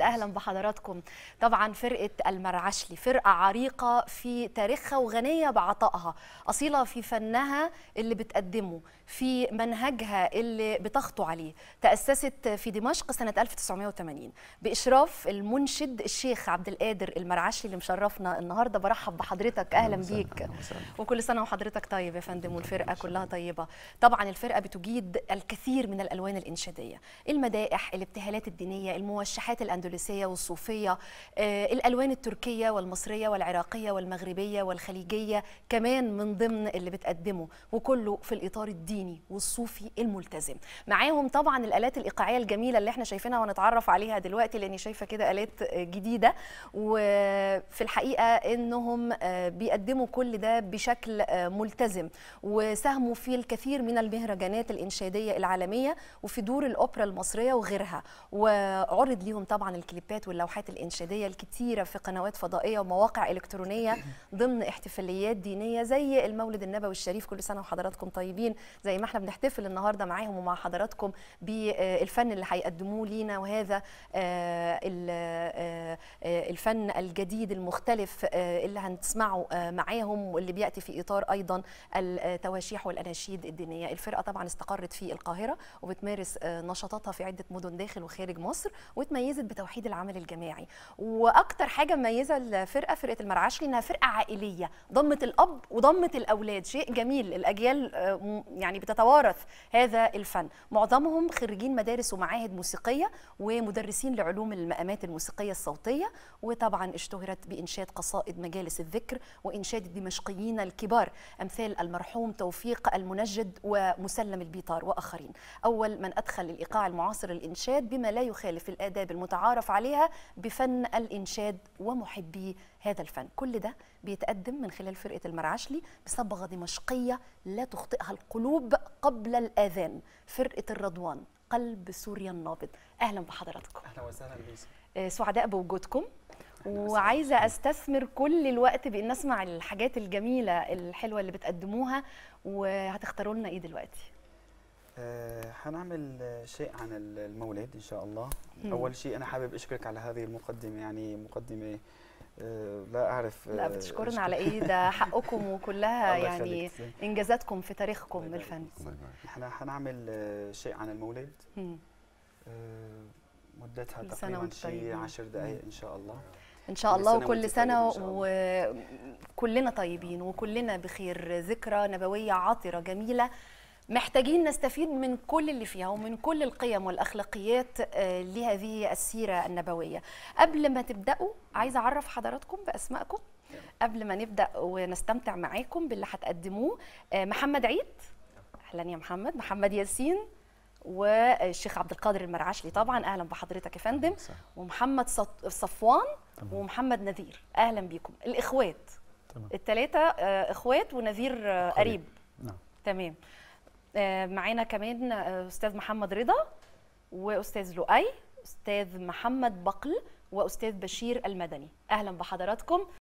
اهلا بحضراتكم طبعا فرقه المرعشلي فرقه عريقه في تاريخها وغنيه بعطائها اصيله في فنها اللي بتقدمه في منهجها اللي بتخطو عليه تاسست في دمشق سنه 1980 باشراف المنشد الشيخ عبد القادر المرعشلي اللي مشرفنا النهارده برحب بحضرتك اهلا بيك وكل سنه وحضرتك طيب يا فندم والفرقه كلها طيبه طبعا الفرقه بتجيد الكثير من الالوان الانشاديه المدائح الابتهالات الدينيه الموشحات الأندية. الأندلسية والصوفية آه، الألوان التركية والمصرية والعراقية والمغربية والخليجية كمان من ضمن اللي بتقدمه وكله في الإطار الديني والصوفي الملتزم معاهم طبعا الآلات الإيقاعية الجميلة اللي احنا شايفينها ونتعرف عليها دلوقتي لأني شايفة كده آلات جديدة وفي الحقيقة أنهم آه، بيقدموا كل ده بشكل آه، ملتزم وساهموا في الكثير من المهرجانات الإنشادية العالمية وفي دور الأوبرا المصرية وغيرها وعرض ليهم طبعا الكليبات واللوحات الانشاديه الكتيره في قنوات فضائيه ومواقع الكترونيه ضمن احتفاليات دينيه زي المولد النبوي الشريف كل سنه وحضراتكم طيبين زي ما احنا بنحتفل النهارده معاهم ومع حضراتكم بالفن اللي هيقدموه لينا وهذا آه، آه، الفن الجديد المختلف آه، اللي هنسمعه معاهم واللي بياتي في اطار ايضا التواشيح والاناشيد الدينيه الفرقه طبعا استقرت في القاهره وبتمارس نشاطاتها في عده مدن داخل وخارج مصر وتميزت بتو... توحيد العمل الجماعي واكتر حاجه مميزه الفرقه فرقه المرعشلي انها فرقه عائليه ضمت الاب وضمت الاولاد شيء جميل الاجيال آه، يعني بتتوارث هذا الفن معظمهم خريجين مدارس ومعاهد موسيقيه ومدرسين لعلوم المقامات الموسيقيه الصوتيه وطبعا اشتهرت بانشاد قصائد مجالس الذكر وانشاد الدمشقيين الكبار امثال المرحوم توفيق المنجد ومسلم البيطار واخرين اول من ادخل الايقاع المعاصر الانشاد بما لا يخالف الاداب المتعارف المتعارف عليها بفن الإنشاد ومحبي هذا الفن كل ده بيتقدم من خلال فرقة المرعشلي بصبغة دمشقية لا تخطئها القلوب قبل الآذان فرقة الرضوان قلب سوريا النابض أهلا بحضراتكم أهلا وسهلا بيكم آه، سعداء بوجودكم وعايزه استثمر كل الوقت بان اسمع الحاجات الجميله الحلوه اللي بتقدموها وهتختاروا لنا ايه دلوقتي آه هنعمل شيء عن المولد ان شاء الله مم. اول شيء انا حابب اشكرك على هذه المقدمه يعني مقدمه آه، لا اعرف آه، لا بتشكرنا على ايه ده حقكم وكلها يعني انجازاتكم في تاريخكم الفني احنا هنعمل آه، شيء عن المولد مدتها تقريبا شيء 10 دقائق ان شاء الله ان شاء الله وكل سنه وكلنا طيبين وكلنا بخير ذكرى نبويه عطره جميله محتاجين نستفيد من كل اللي فيها ومن كل القيم والاخلاقيات آه، لهذه السيره النبويه قبل ما تبداوا عايزه اعرف حضراتكم باسمائكم قبل ما نبدا ونستمتع معاكم باللي هتقدموه آه، محمد عيد اهلا يا محمد محمد ياسين والشيخ عبد القادر المرعشلي طبعا اهلا بحضرتك يا فندم ومحمد صفوان ومحمد نذير اهلا بيكم الاخوات الثلاثه آه، اخوات ونذير قريب نعم تمام آه، معانا كمان آه، استاذ محمد رضا واستاذ لؤي استاذ محمد بقل واستاذ بشير المدني اهلا بحضراتكم